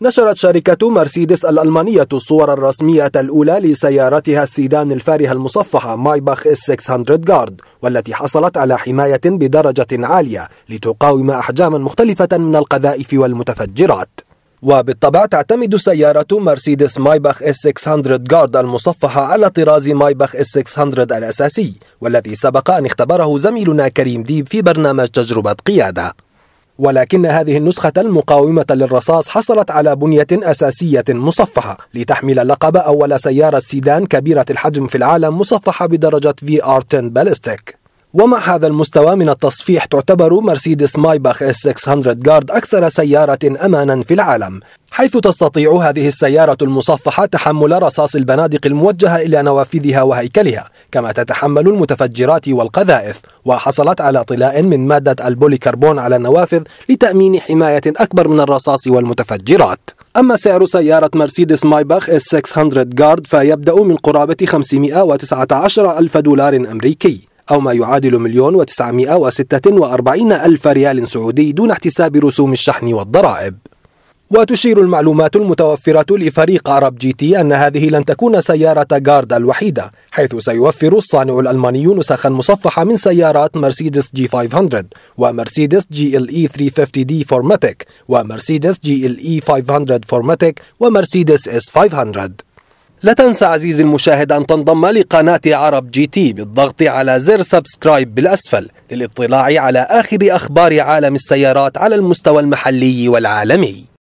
نشرت شركة مرسيدس الألمانية الصور الرسمية الأولى لسيارتها السيدان الفارهة المصفحة مايباخ اس 600 جارد والتي حصلت على حماية بدرجة عالية لتقاوم أحجاما مختلفة من القذائف والمتفجرات وبالطبع تعتمد سيارة مرسيدس مايباخ اس 600 جارد المصفحة على طراز مايباخ اس 600 الأساسي والذي سبق أن اختبره زميلنا كريم ديب في برنامج تجربة قيادة ولكن هذه النسخة المقاومة للرصاص حصلت على بنية أساسية مصفحة لتحمل لقب أول سيارة سيدان كبيرة الحجم في العالم مصفحة بدرجة VR10 باليستيك ومع هذا المستوى من التصفيح تعتبر مرسيدس مايباخ S600 جارد أكثر سيارة أمانا في العالم حيث تستطيع هذه السيارة المصفحة تحمل رصاص البنادق الموجهة إلى نوافذها وهيكلها كما تتحمل المتفجرات والقذائف وحصلت على طلاء من مادة البوليكربون على النوافذ لتأمين حماية أكبر من الرصاص والمتفجرات أما سعر سيارة مرسيدس مايباخ s 600 جارد فيبدأ من قرابة 519 ألف دولار أمريكي أو ما يعادل مليون وتسعمائة وستة وأربعين ألف ريال سعودي دون احتساب رسوم الشحن والضرائب وتشير المعلومات المتوفرة لفريق عرب جي تي أن هذه لن تكون سيارة جاردا الوحيدة حيث سيوفر الصانع الألماني نسخا مصفحة من سيارات مرسيدس جي 500 ومرسيدس جي ال اي 350 دي فورماتيك ومرسيدس جي ال اي 500 فورماتيك ومرسيدس اس 500 لا تنسى عزيزي المشاهد أن تنضم لقناة عرب جي تي بالضغط على زر سبسكرايب بالأسفل للاطلاع على آخر أخبار عالم السيارات على المستوى المحلي والعالمي